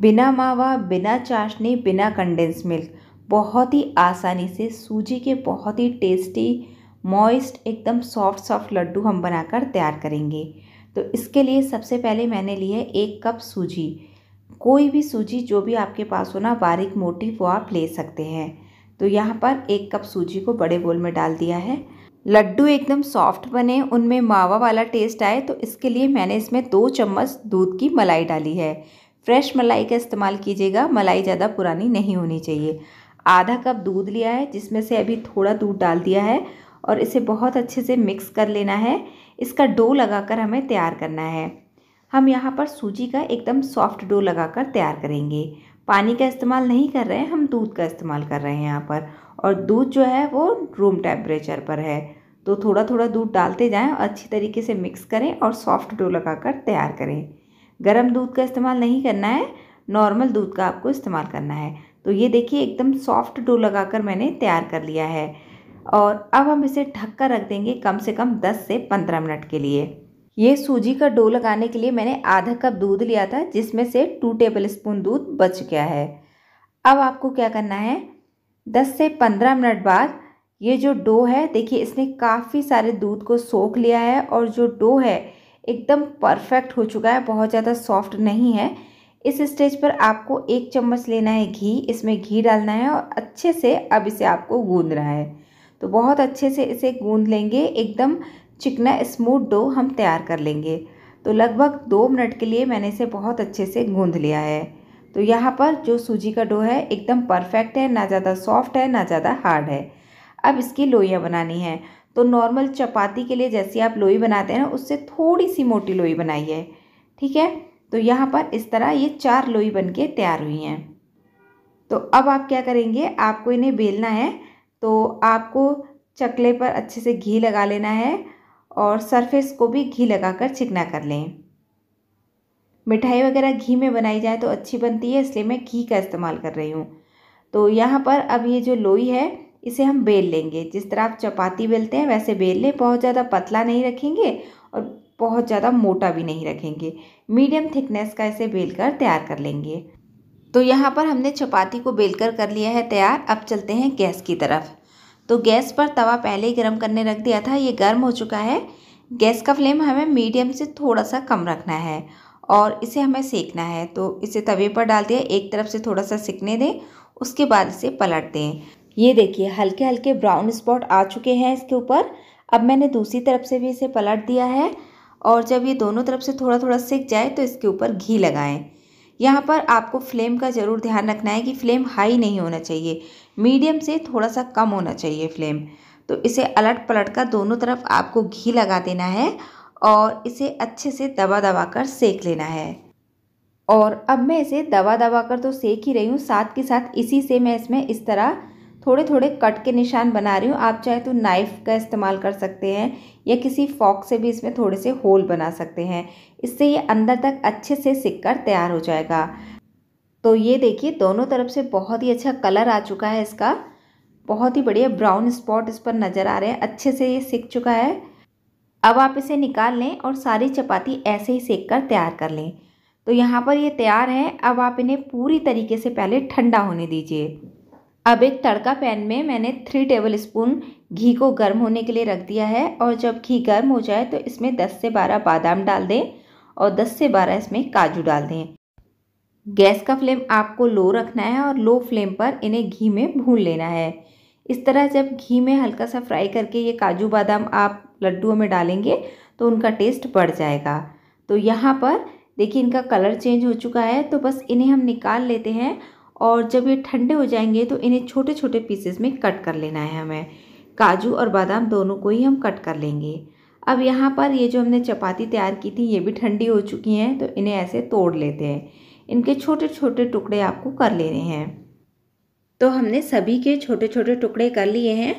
बिना मावा बिना चाशनी बिना कंडेंस मिल्क बहुत ही आसानी से सूजी के बहुत ही टेस्टी मॉइस्ट एकदम सॉफ्ट सॉफ्ट लड्डू हम बनाकर तैयार करेंगे तो इसके लिए सबसे पहले मैंने लिए एक कप सूजी कोई भी सूजी जो भी आपके पास हो ना बारीक मोटी वो आप ले सकते हैं तो यहाँ पर एक कप सूजी को बड़े बोल में डाल दिया है लड्डू एकदम सॉफ्ट बने उनमें मावा वाला टेस्ट आए तो इसके लिए मैंने इसमें दो चम्मच दूध की मलाई डाली है फ्रेश मलाई का इस्तेमाल कीजिएगा मलाई ज़्यादा पुरानी नहीं होनी चाहिए आधा कप दूध लिया है जिसमें से अभी थोड़ा दूध डाल दिया है और इसे बहुत अच्छे से मिक्स कर लेना है इसका डो लगाकर हमें तैयार करना है हम यहाँ पर सूजी का एकदम सॉफ्ट डो लगाकर तैयार करेंगे पानी का इस्तेमाल नहीं कर रहे हैं हम दूध का इस्तेमाल कर रहे हैं यहाँ पर और दूध जो है वो रूम टेम्परेचर पर है तो थोड़ा थोड़ा दूध डालते जाएँ और अच्छी तरीके से मिक्स करें और सॉफ्ट डो कर तैयार करें गर्म दूध का इस्तेमाल नहीं करना है नॉर्मल दूध का आपको इस्तेमाल करना है तो ये देखिए एकदम सॉफ्ट डो लगाकर मैंने तैयार कर लिया है और अब हम इसे ढक कर रख देंगे कम से कम 10 से 15 मिनट के लिए ये सूजी का डो लगाने के लिए मैंने आधा कप दूध लिया था जिसमें से टू टेबल स्पून दूध बच गया है अब आपको क्या करना है 10 से 15 मिनट बाद ये जो डो है देखिए इसने काफ़ी सारे दूध को सोख लिया है और जो डो है एकदम परफेक्ट हो चुका है बहुत ज़्यादा सॉफ्ट नहीं है इस स्टेज पर आपको एक चम्मच लेना है घी इसमें घी डालना है और अच्छे से अब इसे आपको गूंद रहा है तो बहुत अच्छे से इसे गूंद लेंगे एकदम चिकना स्मूथ डो हम तैयार कर लेंगे तो लगभग दो मिनट के लिए मैंने इसे बहुत अच्छे से गूंद लिया है तो यहाँ पर जो सूजी का डो है एकदम परफेक्ट है ना ज़्यादा सॉफ्ट है ना ज़्यादा हार्ड है अब इसकी लोइयाँ बनानी है तो नॉर्मल चपाती के लिए जैसी आप लोई बनाते हैं ना उससे थोड़ी सी मोटी लोई बनाई है ठीक है तो यहाँ पर इस तरह ये चार लोई बन के तैयार हुई हैं तो अब आप क्या करेंगे आपको इन्हें बेलना है तो आपको चकले पर अच्छे से घी लगा लेना है और सरफेस को भी घी लगाकर चिकना कर लें मिठाई वगैरह घी में बनाई जाए तो अच्छी बनती है इसलिए मैं घी का इस्तेमाल कर रही हूँ तो यहाँ पर अब ये जो लोई है इसे हम बेल लेंगे जिस तरह आप चपाती बेलते हैं वैसे बेल लें बहुत ज़्यादा पतला नहीं रखेंगे और बहुत ज़्यादा मोटा भी नहीं रखेंगे मीडियम थिकनेस का इसे बेल कर तैयार कर लेंगे तो यहाँ पर हमने चपाती को बेलकर कर लिया है तैयार अब चलते हैं गैस की तरफ तो गैस पर तवा पहले ही गर्म करने रख दिया था ये गर्म हो चुका है गैस का फ्लेम हमें मीडियम से थोड़ा सा कम रखना है और इसे हमें सेकना है तो इसे तवे पर डाल दिया एक तरफ से थोड़ा सा सिकने दें उसके बाद इसे पलट दें ये देखिए हल्के हल्के ब्राउन स्पॉट आ चुके हैं इसके ऊपर अब मैंने दूसरी तरफ से भी इसे पलट दिया है और जब ये दोनों तरफ से थोड़ा थोड़ा सिक जाए तो इसके ऊपर घी लगाएं यहाँ पर आपको फ्लेम का ज़रूर ध्यान रखना है कि फ्लेम हाई नहीं होना चाहिए मीडियम से थोड़ा सा कम होना चाहिए फ्लेम तो इसे अलट पलट कर दोनों तरफ आपको घी लगा देना है और इसे अच्छे से दबा दबा कर सेक लेना है और अब मैं इसे दबा दबा कर तो सेक ही रही हूँ साथ के साथ इसी से मैं इसमें इस तरह थोड़े थोड़े कट के निशान बना रही हूँ आप चाहे तो नाइफ़ का इस्तेमाल कर सकते हैं या किसी फॉक से भी इसमें थोड़े से होल बना सकते हैं इससे ये अंदर तक अच्छे से सिक कर तैयार हो जाएगा तो ये देखिए दोनों तरफ से बहुत ही अच्छा कलर आ चुका है इसका बहुत ही बढ़िया ब्राउन स्पॉट इस पर नज़र आ रहे हैं अच्छे से ये सिक चुका है अब आप इसे निकाल लें और सारी चपाती ऐसे ही सेक कर तैयार कर लें तो यहाँ पर ये तैयार है अब आप इन्हें पूरी तरीके से पहले ठंडा होने दीजिए अब एक तड़का पैन में मैंने थ्री टेबल स्पून घी को गर्म होने के लिए रख दिया है और जब घी गर्म हो जाए तो इसमें 10 से 12 बादाम डाल दें और 10 से 12 इसमें काजू डाल दें गैस का फ्लेम आपको लो रखना है और लो फ्लेम पर इन्हें घी में भून लेना है इस तरह जब घी में हल्का सा फ्राई करके ये काजू बादाम आप लड्डुओं में डालेंगे तो उनका टेस्ट बढ़ जाएगा तो यहाँ पर देखिए इनका कलर चेंज हो चुका है तो बस इन्हें हम निकाल लेते हैं और जब ये ठंडे हो जाएंगे तो इन्हें छोटे छोटे पीसेस में कट कर लेना है हमें काजू और बादाम दोनों को ही हम कट कर लेंगे अब यहाँ पर ये जो हमने चपाती तैयार की थी ये भी ठंडी हो चुकी हैं तो इन्हें ऐसे तोड़ लेते हैं इनके छोटे छोटे टुकड़े आपको कर लेने हैं तो हमने सभी के छोटे छोटे टुकड़े कर लिए हैं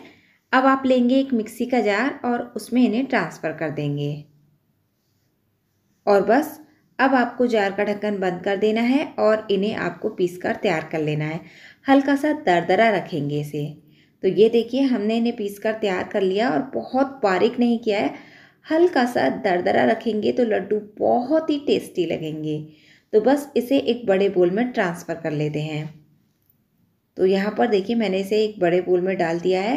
अब आप लेंगे एक मिक्सी का जार और उसमें इन्हें ट्रांसफ़र कर देंगे और बस अब आपको जार का ढक्कन बंद कर देना है और इन्हें आपको पीस कर तैयार कर लेना है हल्का सा दरदरा रखेंगे इसे तो ये देखिए हमने इन्हें पीस कर तैयार कर लिया और बहुत बारीक नहीं किया है हल्का सा दरदरा रखेंगे तो लड्डू बहुत ही टेस्टी लगेंगे तो बस इसे एक बड़े बोल में ट्रांसफ़र कर लेते हैं तो यहाँ पर देखिए मैंने इसे एक बड़े बोल में डाल दिया है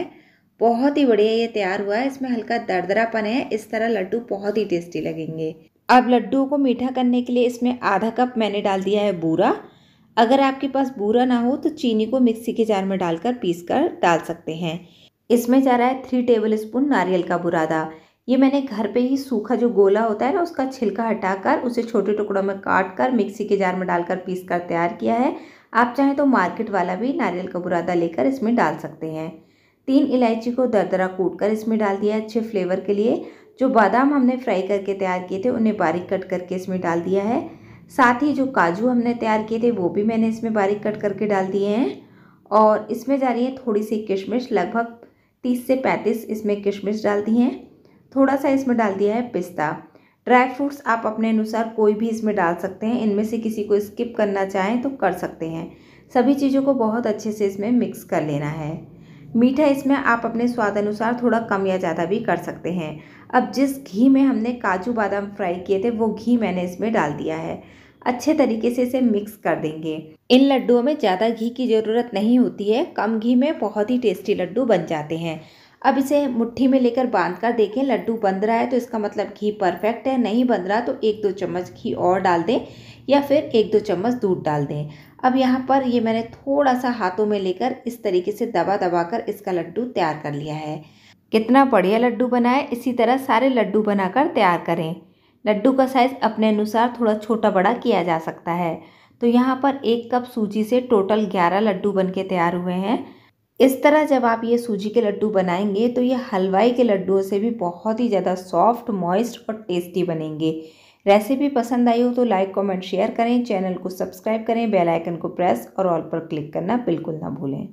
बहुत ही बढ़िया ये तैयार हुआ है इसमें हल्का दरदरापन है इस तरह लड्डू बहुत ही टेस्टी लगेंगे अब लड्डू को मीठा करने के लिए इसमें आधा कप मैंने डाल दिया है बूरा अगर आपके पास बूरा ना हो तो चीनी को मिक्सी के जार में डालकर पीस कर डाल सकते हैं इसमें जा रहा है थ्री टेबल स्पून नारियल का बुरादा ये मैंने घर पे ही सूखा जो गोला होता है ना उसका छिलका हटाकर उसे छोटे टुकड़ों में काट कर मिक्सी के जार में डालकर पीस कर तैयार किया है आप चाहें तो मार्केट वाला भी नारियल का बुरादा लेकर इसमें डाल सकते हैं तीन इलायची को दरदरा कूट कर इसमें डाल दिया अच्छे फ्लेवर के लिए जो बादाम हमने फ्राई करके तैयार किए थे उन्हें बारीक कट करके इसमें डाल दिया है साथ ही जो काजू हमने तैयार किए थे वो भी मैंने इसमें बारीक कट करके डाल दिए हैं और इसमें जा रही है थोड़ी सी किशमिश लगभग तीस से पैंतीस इसमें किशमिश डाल दी हैं थोड़ा सा इसमें डाल दिया है पिस्ता ड्राई फ्रूट्स आप अपने अनुसार कोई भी इसमें डाल सकते हैं इनमें से किसी को स्किप करना चाहें तो कर सकते हैं सभी चीज़ों को बहुत अच्छे से इसमें मिक्स कर लेना है मीठा इसमें आप अपने स्वाद अनुसार थोड़ा कम या ज़्यादा भी कर सकते हैं अब जिस घी में हमने काजू बादाम फ्राई किए थे वो घी मैंने इसमें डाल दिया है अच्छे तरीके से इसे मिक्स कर देंगे इन लड्डुओं में ज़्यादा घी की ज़रूरत नहीं होती है कम घी में बहुत ही टेस्टी लड्डू बन जाते हैं अब इसे मुट्ठी में लेकर बांध कर देखें लड्डू बन रहा है तो इसका मतलब घी परफेक्ट है नहीं बन रहा तो एक दो चम्मच घी और डाल दें या फिर एक दो चम्मच दूध डाल दें अब यहाँ पर ये मैंने थोड़ा सा हाथों में लेकर इस तरीके से दबा दबा कर इसका लड्डू तैयार कर लिया है कितना बढ़िया लड्डू बनाए इसी तरह सारे लड्डू बनाकर तैयार करें लड्डू का साइज़ अपने अनुसार थोड़ा छोटा बड़ा किया जा सकता है तो यहाँ पर एक कप सूजी से टोटल ग्यारह लड्डू बन के तैयार हुए हैं इस तरह जब आप ये सूजी के लड्डू बनाएंगे तो ये हलवाई के लड्डुओं से भी बहुत ही ज़्यादा सॉफ्ट मॉइस्ट और टेस्टी बनेंगे रेसिपी पसंद आई हो तो लाइक कमेंट शेयर करें चैनल को सब्सक्राइब करें बेल आइकन को प्रेस और ऑल पर क्लिक करना बिल्कुल ना भूलें